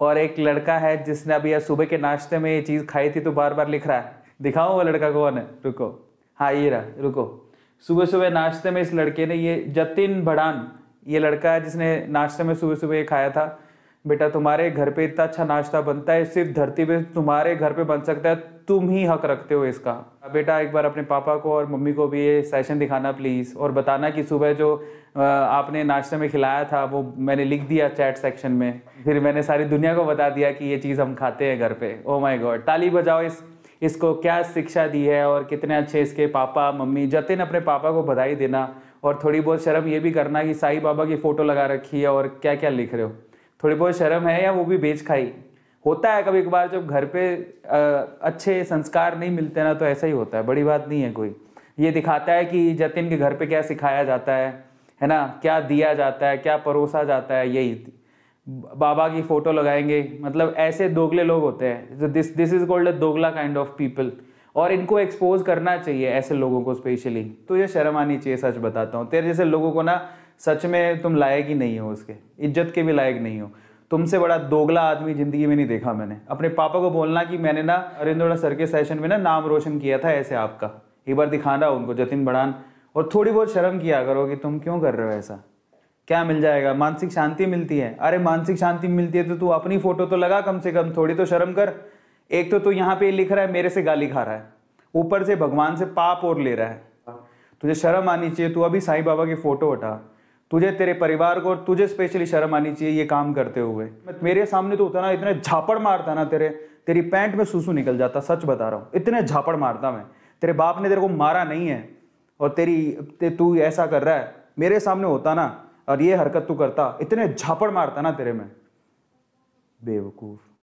और एक लड़का है जिसने अभी सुबह के नाश्ते में ये चीज़ खाई थी तो बार बार लिख रहा है दिखाऊँ वो लड़का कौन है रुको हाँ ये रहा रुको सुबह सुबह नाश्ते में इस लड़के ने ये जतिन भड़ान ये लड़का है जिसने नाश्ते में सुबह सुबह ये खाया था बेटा तुम्हारे घर पे इतना अच्छा नाश्ता बनता है सिर्फ धरती पे तुम्हारे घर पे बन सकता है तुम ही हक रखते हो इसका बेटा एक बार अपने पापा को और मम्मी को भी ये सेशन दिखाना प्लीज़ और बताना कि सुबह जो आपने नाश्ते में खिलाया था वो मैंने लिख दिया चैट सेक्शन में फिर मैंने सारी दुनिया को बता दिया कि ये चीज़ हम खाते हैं घर पे ओ माय गॉड ताली बजाओ इस इसको क्या शिक्षा दी है और कितने अच्छे इसके पापा मम्मी जतिन अपने पापा को बधाई देना और थोड़ी बहुत शर्म ये भी करना कि साई बाबा की फ़ोटो लगा रखी है और क्या क्या लिख रहे हो थोड़ी बहुत शर्म है या वो भी बेच खाई होता है कभी कभार जब घर पे अच्छे संस्कार नहीं मिलते ना तो ऐसा ही होता है बड़ी बात नहीं है कोई ये दिखाता है कि जतिन के घर पे क्या सिखाया जाता है है ना क्या दिया जाता है क्या परोसा जाता है यही बाबा की फ़ोटो लगाएंगे मतलब ऐसे दोगले लोग होते हैं this this is called a दोगला काइंड ऑफ पीपल और इनको एक्सपोज करना चाहिए ऐसे लोगों को स्पेशली तो ये शर्म आनी चाहिए सच बताता हूँ तेरे जैसे लोगों को ना सच में तुम लायक ही नहीं हो उसके इज्जत के भी लायक नहीं हो तुमसे बड़ा दोगला आदमी ज़िंदगी में नहीं देखा मैंने अपने पापा को बोलना कि मैंने ना अरिंदोड़ा सर के सेशन में ना नाम रोशन किया था ऐसे आपका एक बार दिखाना उनको जतिन बड़ान और थोड़ी बहुत शर्म किया करो कि तुम क्यों कर रहे हो ऐसा क्या मिल जाएगा मानसिक शांति मिलती है अरे मानसिक शांति मिलती है तो तू अपनी फ़ोटो तो लगा कम से कम थोड़ी तो शर्म कर एक तो तू यहाँ पे लिख रहा है मेरे से गाली खा रहा है ऊपर से भगवान से पाप और ले रहा है तुझे शर्म आनी चाहिए तू अभी साईं बाबा की फ़ोटो उठा तुझे तेरे परिवार को और तुझे स्पेशली शर्म आनी चाहिए ये काम करते हुए मेरे सामने तो उतना इतने झापड़ मारता ना तेरे तेरी पैंट में सूसू निकल जाता सच बता रहा हूँ इतने झापड़ मारता मैं तेरे बाप ने तेरे को मारा नहीं है और तेरी ते तू ऐसा कर रहा है मेरे सामने होता ना और ये हरकत तू करता इतने झापड़ मारता ना तेरे में बेवकूफ़